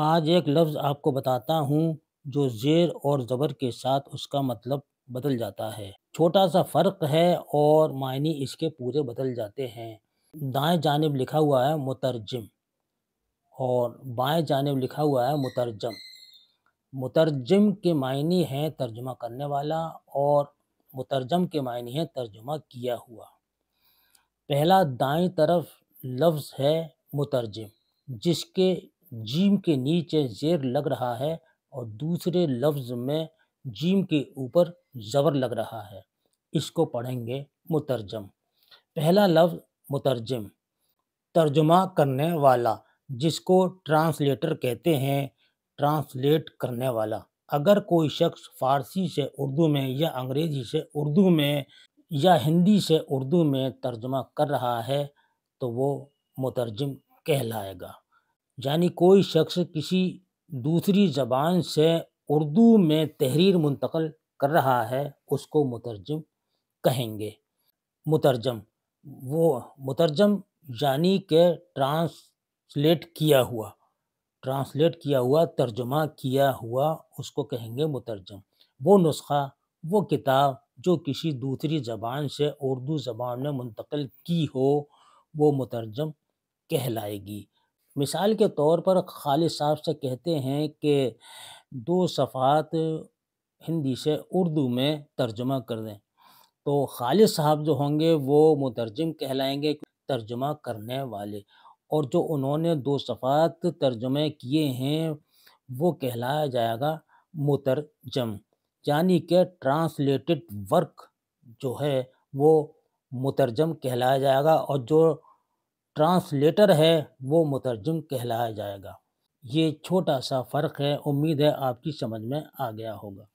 आज एक लफ्ज़ आपको बताता हूँ, जो ज़ेर और ज़बर के साथ उसका मतलब बदल जाता है। छोटा-सा फ़र्क है और मायने इसके पूरे बदल जाते हैं। दाएँ जानब लिखा हुआ है मुतरजम और बाएँ जानब लिखा हुआ है मुतर्जम। मुतरजम के मायने हैं तर्जमा करने वाला और मुतर्जम के मायने हैं तर्जुमा किया हुआ। पहला दाएं तरफ लफ्ज़ है मुतरजम जिसके जीम के नीचे जेर लग रहा है और दूसरे लफ्ज़ में जीम के ऊपर ज़बर लग रहा है इसको पढ़ेंगे मुतरजम पहला लफ्ज़ मुतरजम तर्जुमा करने वाला जिसको ट्रांसलेटर कहते हैं ट्रांसलेट करने वाला अगर कोई शख्स फ़ारसी से उर्दू में या अंग्रेज़ी से उर्दू में या हिंदी से उर्दू में तर्जुमा कर रहा है तो वो मुतरजम कहलाएगा यानी कोई शख्स किसी दूसरी ज़बान से उर्दू में तहरीर मुंतकल कर रहा है उसको मुतरजम कहेंगे मुतरजम वो मुतरजम यानी के ट्रांसलेट किया हुआ ट्रांसलेट किया हुआ तर्जुमा किया हुआ उसको कहेंगे मुतरजम वो नुस्खा वो किताब जो किसी दूसरी ज़बान से उर्दू ज़बान में मुंतकल की हो वो मुतरजम कहलाएगी मिसाल के तौर पर खालिद साहब से कहते हैं कि दो सफ़ात हिंदी से उर्दू में तर्जमा कर दें तो खालिद साहब जो होंगे वो मुतरजम कहलाएँगे तर्जमा करने वाले और जो उन्होंने दो सफ़ात तर्जमे किए हैं वो कहलाया जाएगा मुतरजम यानी कि ट्रांसलेटेड वर्क जो है वो मुतरजम कहलाया जाएगा और जो ट्रांसलेटर है वो मुतरजम कहलाया जाएगा ये छोटा सा फ़र्क है उम्मीद है आपकी समझ में आ गया होगा